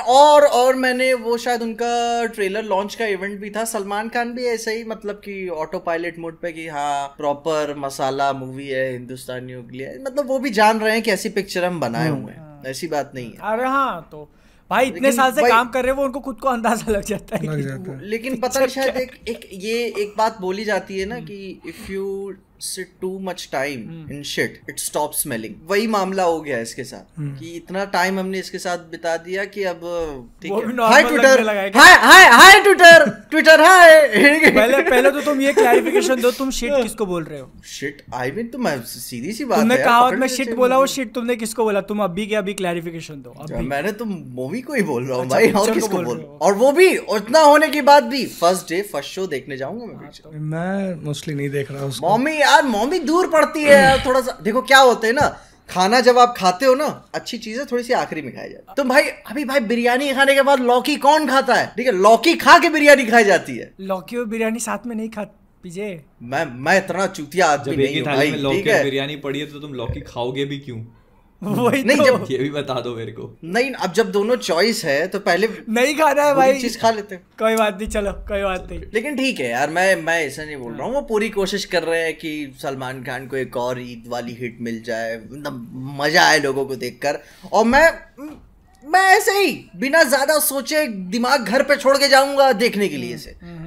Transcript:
और और मैंने वो शायद उनका ट्रेलर लॉन्च का इवेंट भी था सलमान खान भी ऐसे ही मतलब कि ऑटो पायलट मोड पे कि हाँ प्रॉपर मसाला मूवी है हिंदुस्तानियों के लिए मतलब वो भी जान रहे हैं कि ऐसी पिक्चर हम बनाए हम्म। हुए हैं ऐसी बात नहीं है अरे हाँ तो भाई इतने साल से काम कर रहे हैं वो उनको खुद को अंदाजा लग जाता है, लग जाता है। लेकिन पता नहीं शायद एक एक ये एक बात बोली जाती है ना हम्म। कि if you sit too much time in shit it stop smelling वही मामला हो गया इसके साथ हम्म। कि इतना टाइम हमने इसके साथ बिता दिया कि अब ठीक है हाय ट्विटर हाय हाय हाय ट्विटर ट्विटर है पहले पहले तो तुम ये क्लैरिफिकेशन दो तुम शिट किसको बोल रहे हो शिट आई मीन तो मैं सीधी सी बात तुमने कहा और मैं शिट बोला वो शिट तुमने किसको बोला तुम अभी के अभी क्लैरिफिकेशन दो अच्छा, अभी मैंने तुम तो मूवी को ही बोल रहा हूं अच्छा, भाई और किसको बोल और वो भी उतना होने के बाद भी फर्स्ट डे फर्स्ट शो देखने जाऊंगा मैं हाँ, मैं मोस्टली नहीं देख रहा हूँ मम्मी यार मम्मी दूर पड़ती है थोड़ा सा देखो क्या होते है ना खाना जब आप खाते हो ना अच्छी चीज है थोड़ी सी आखिरी में खाई जाती तो भाई अभी भाई बिरयानी खाने के बाद लौकी कौन खाता है ठीक है लौकी खा के बिरयानी खाई जाती है लौकी और बिरयानी साथ में नहीं खाते पीजे मैं मैं इतना चूतिया आदमी नहीं हूं भाई ठीक है बिरयानी पड़ी है तो तुम लौकी खाओगे भी क्यों वही नहीं तो। जब ये भी बता दो मेरे को नहीं अब जब दोनों चॉइस है तो पहले नहीं खाना है भाई चीज खा लेते हैं कोई बात नहीं चलो कोई बात नहीं लेकिन ठीक है यार मैं मैं ऐसा नहीं बोल रहा हूँ हाँ। वो पूरी कोशिश कर रहे हैं कि सलमान खान को एक और ईद वाली हिट मिल जाए मतलब मजा आए लोगों को देखकर और मैं मैं ऐसे ही बिना ज्यादा सोचे दिमाग घर पे छोड़ के जाऊंगा देखने के लिए हम्म, से हम्म,